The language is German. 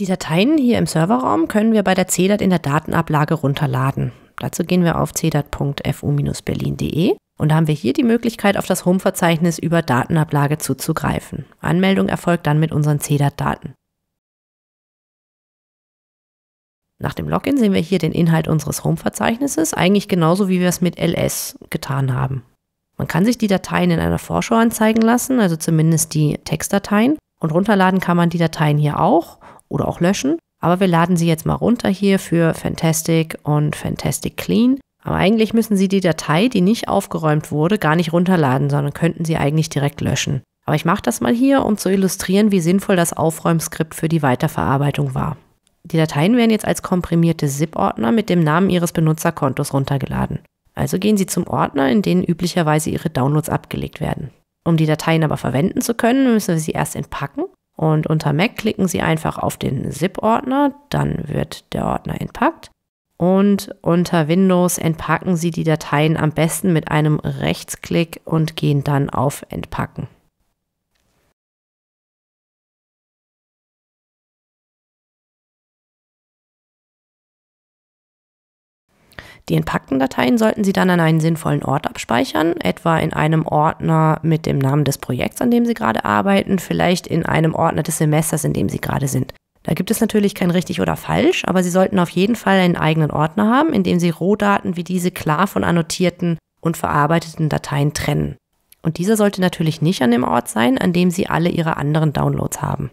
Die Dateien hier im Serverraum können wir bei der CDAT in der Datenablage runterladen. Dazu gehen wir auf cdat.fu-berlin.de und haben wir hier die Möglichkeit, auf das Home-Verzeichnis über Datenablage zuzugreifen. Anmeldung erfolgt dann mit unseren CDAT-Daten. Nach dem Login sehen wir hier den Inhalt unseres Home-Verzeichnisses, eigentlich genauso wie wir es mit ls getan haben. Man kann sich die Dateien in einer Vorschau anzeigen lassen, also zumindest die Textdateien. Und runterladen kann man die Dateien hier auch oder auch löschen. Aber wir laden sie jetzt mal runter hier für Fantastic und Fantastic Clean. Aber eigentlich müssen Sie die Datei, die nicht aufgeräumt wurde, gar nicht runterladen, sondern könnten sie eigentlich direkt löschen. Aber ich mache das mal hier, um zu illustrieren, wie sinnvoll das Aufräumskript für die Weiterverarbeitung war. Die Dateien werden jetzt als komprimierte ZIP-Ordner mit dem Namen Ihres Benutzerkontos runtergeladen. Also gehen Sie zum Ordner, in den üblicherweise Ihre Downloads abgelegt werden. Um die Dateien aber verwenden zu können, müssen wir sie erst entpacken und unter Mac klicken Sie einfach auf den ZIP-Ordner, dann wird der Ordner entpackt. Und unter Windows entpacken Sie die Dateien am besten mit einem Rechtsklick und gehen dann auf Entpacken. Die entpackten Dateien sollten Sie dann an einen sinnvollen Ort abspeichern, etwa in einem Ordner mit dem Namen des Projekts, an dem Sie gerade arbeiten, vielleicht in einem Ordner des Semesters, in dem Sie gerade sind. Da gibt es natürlich kein richtig oder falsch, aber Sie sollten auf jeden Fall einen eigenen Ordner haben, in dem Sie Rohdaten wie diese klar von annotierten und verarbeiteten Dateien trennen. Und dieser sollte natürlich nicht an dem Ort sein, an dem Sie alle Ihre anderen Downloads haben.